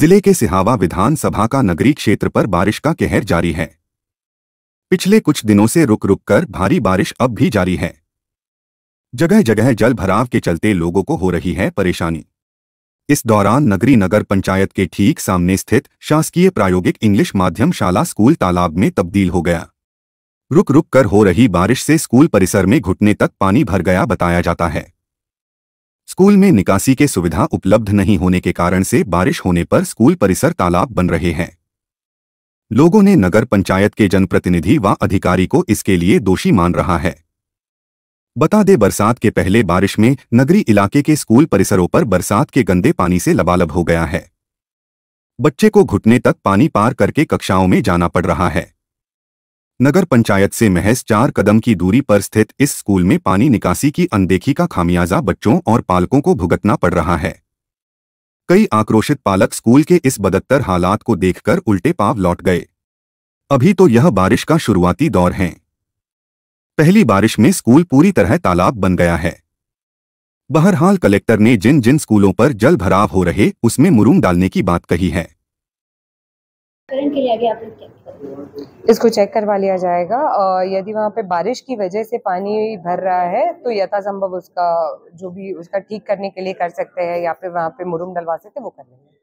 जिले के सिहावा विधानसभा का नगरी क्षेत्र पर बारिश का कहर जारी है पिछले कुछ दिनों से रुक रुक कर भारी बारिश अब भी जारी है जगह जगह जल भराव के चलते लोगों को हो रही है परेशानी इस दौरान नगरी नगर पंचायत के ठीक सामने स्थित शासकीय प्रायोगिक इंग्लिश माध्यम शाला स्कूल तालाब में तब्दील हो गया रुक रुक कर हो रही बारिश से स्कूल परिसर में घुटने तक पानी भर गया बताया जाता है स्कूल में निकासी के सुविधा उपलब्ध नहीं होने के कारण से बारिश होने पर स्कूल परिसर तालाब बन रहे हैं लोगों ने नगर पंचायत के जनप्रतिनिधि व अधिकारी को इसके लिए दोषी मान रहा है बता दे बरसात के पहले बारिश में नगरी इलाके के स्कूल परिसरों पर बरसात के गंदे पानी से लबालब हो गया है बच्चे को घुटने तक पानी पार करके कक्षाओं में जाना पड़ रहा है नगर पंचायत से महज चार कदम की दूरी पर स्थित इस स्कूल में पानी निकासी की अनदेखी का खामियाजा बच्चों और पालकों को भुगतना पड़ रहा है कई आक्रोशित पालक स्कूल के इस बदत्तर हालात को देखकर उल्टे पाव लौट गए अभी तो यह बारिश का शुरुआती दौर है पहली बारिश में स्कूल पूरी तरह तालाब बन गया है बहरहाल कलेक्टर ने जिन जिन स्कूलों पर जल भराव हो रहे उसमें मुरूम डालने की बात कही है इसको चेक करवा लिया जाएगा और यदि वहाँ पे बारिश की वजह से पानी भर रहा है तो यथासंभव उसका जो भी उसका ठीक करने के लिए कर सकते हैं या फिर वहाँ पे मुरुम डलवा सकते हैं वो कर लेंगे